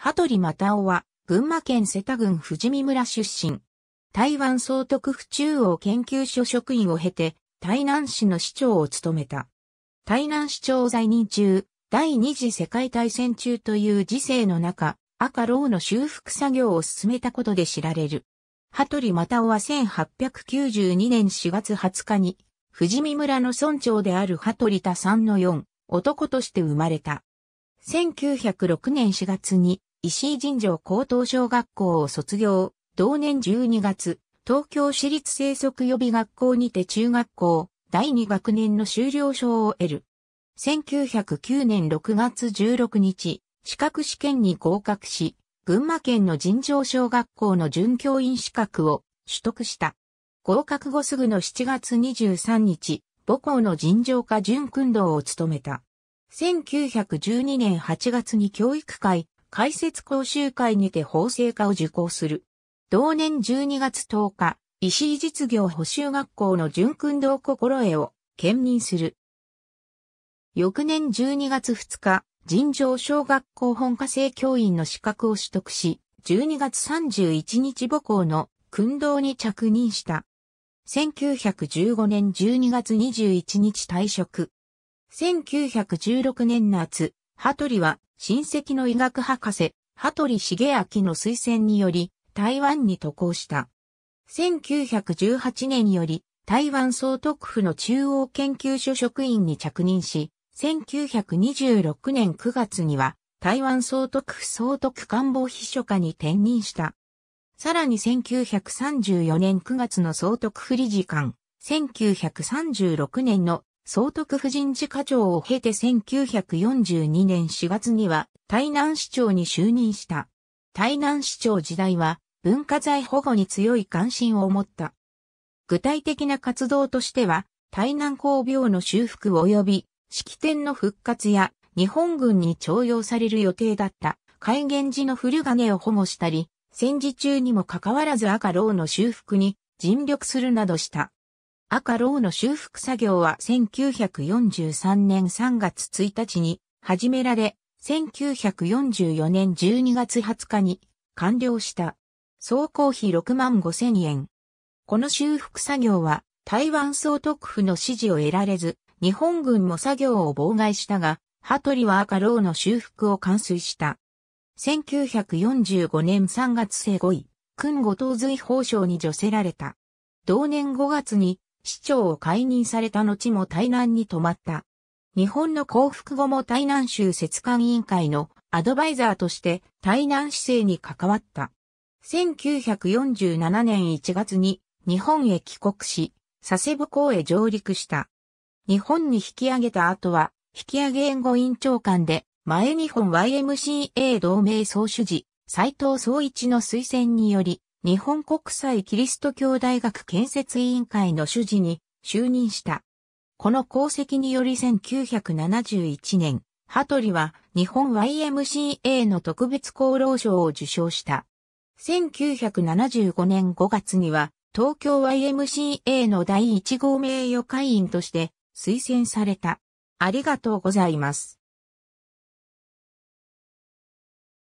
羽鳥又夫は、群馬県瀬田郡富士見村出身。台湾総督府中央研究所職員を経て、台南市の市長を務めた。台南市長在任中、第二次世界大戦中という時世の中、赤牢の修復作業を進めたことで知られる。羽鳥又夫は1892年4月20日に、富士見村の村長である羽鳥田さんの4、男として生まれた。1906年4月に石井尋常高等小学校を卒業、同年12月、東京市立生息予備学校にて中学校、第2学年の修了証を得る。1909年6月16日、資格試験に合格し、群馬県の尋常小学校の准教員資格を取得した。合格後すぐの7月23日、母校の尋常科準訓導を務めた。1912年8月に教育会、解説講習会にて法制化を受講する。同年12月10日、石井実業補修学校の準訓道心得を兼任する。翌年12月2日、尋常小学校本科生教員の資格を取得し、12月31日母校の訓道に着任した。1915年12月21日退職。1916年夏、羽鳥は親戚の医学博士、羽鳥茂明の推薦により台湾に渡航した。1918年より台湾総督府の中央研究所職員に着任し、1926年9月には台湾総督府総督官房秘書課に転任した。さらに1934年9月の総督府理事官、1936年の総督婦人事課長を経て1942年4月には台南市長に就任した。台南市長時代は文化財保護に強い関心を持った。具体的な活動としては、台南工病の修復及び式典の復活や日本軍に徴用される予定だった開元寺の古金を保護したり、戦時中にもかかわらず赤老の修復に尽力するなどした。赤牢の修復作業は1943年3月1日に始められ、1944年12月20日に完了した。総工費6万5千円。この修復作業は台湾総督府の指示を得られず、日本軍も作業を妨害したが、羽鳥は赤牢の修復を完遂した。1945年3月生5位、君後東随法省に除せられた。同年5月に市長を解任された後も台南に泊まった。日本の降伏後も台南州節管委員会のアドバイザーとして台南市政に関わった。1947年1月に日本へ帰国し、佐世保港へ上陸した。日本に引き上げた後は、引き上げ援護委員長官で、前日本 YMCA 同盟総主事、斎藤総一の推薦により、日本国際キリスト教大学建設委員会の主事に就任した。この功績により1971年、羽鳥は日本 YMCA の特別功労賞を受賞した。1975年5月には東京 YMCA の第1号名誉会員として推薦された。ありがとうございます。